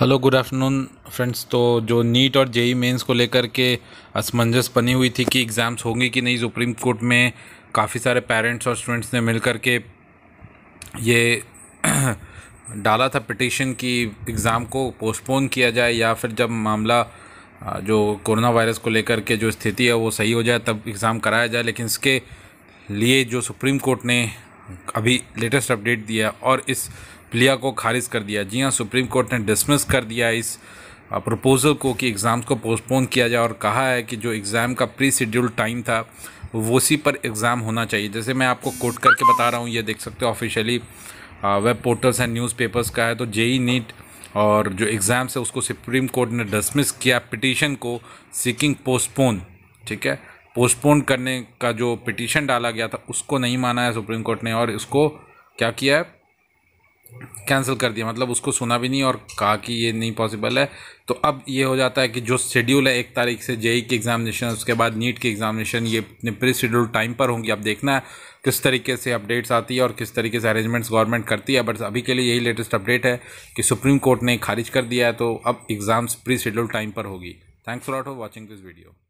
hello good afternoon friends तो जो NEET और जेई मेंस e e को लेकर के असमंजस बनी हुई थी कि एग्ज़ाम्स होंगे कि नहीं सुप्रीम कोर्ट में काफ़ी सारे पेरेंट्स और स्टूडेंट्स ने मिल कर के ये डाला था पिटिशन कि एग्ज़ाम को पोस्टपोन किया जाए या फिर जब मामला जो कोरोना वायरस को लेकर के जो स्थिति है वो सही हो जाए तब एग्ज़ाम कराया जाए लेकिन इसके लिए जो सुप्रीम कोर्ट ने अभी लेटेस्ट अपडेट दिया और इस प्लिया को खारिज कर दिया जी हाँ सुप्रीम कोर्ट ने डिसमिस कर दिया इस प्रपोज़ल को कि एग्ज़ाम्स को पोस्टपोन किया जाए और कहा है कि जो एग्ज़ाम का प्री शेड्यूल टाइम था वो उसी पर एग्ज़ाम होना चाहिए जैसे मैं आपको कोट करके बता रहा हूँ ये देख सकते हो officially web portals and newspapers का है तो जेई नीट और जो एग्ज़ाम्स है उसको सुप्रीम कोर्ट ने डिसमिस किया पिटीशन को सीकिंग पोस्टपोन ठीक है पोस्टपोन करने का जो पिटीशन डाला गया था उसको नहीं माना है सुप्रीम कोर्ट ने और इसको क्या किया है कैंसिल कर दिया मतलब उसको सुना भी नहीं और कहा कि ये नहीं पॉसिबल है तो अब ये हो जाता है कि जो शेड्यूल है एक तारीख से जेई की एग्ज़ामिनेशन उसके बाद नीट की एग्ज़ामिनेशन ये अपने प्री शेड्यूल टाइम पर होंगी अब देखना है किस तरीके से अपडेट्स आती है और किस तरीके से अरेंजमेंट्स गवर्नमेंट करती है बट अभी के लिए यही लेटेस्ट अपडेट है कि सुप्रीम कोर्ट ने खारिज कर दिया है तो अब एग्ज़ाम्स प्री शेड्यूल टाइम पर होगी thanks for watching this video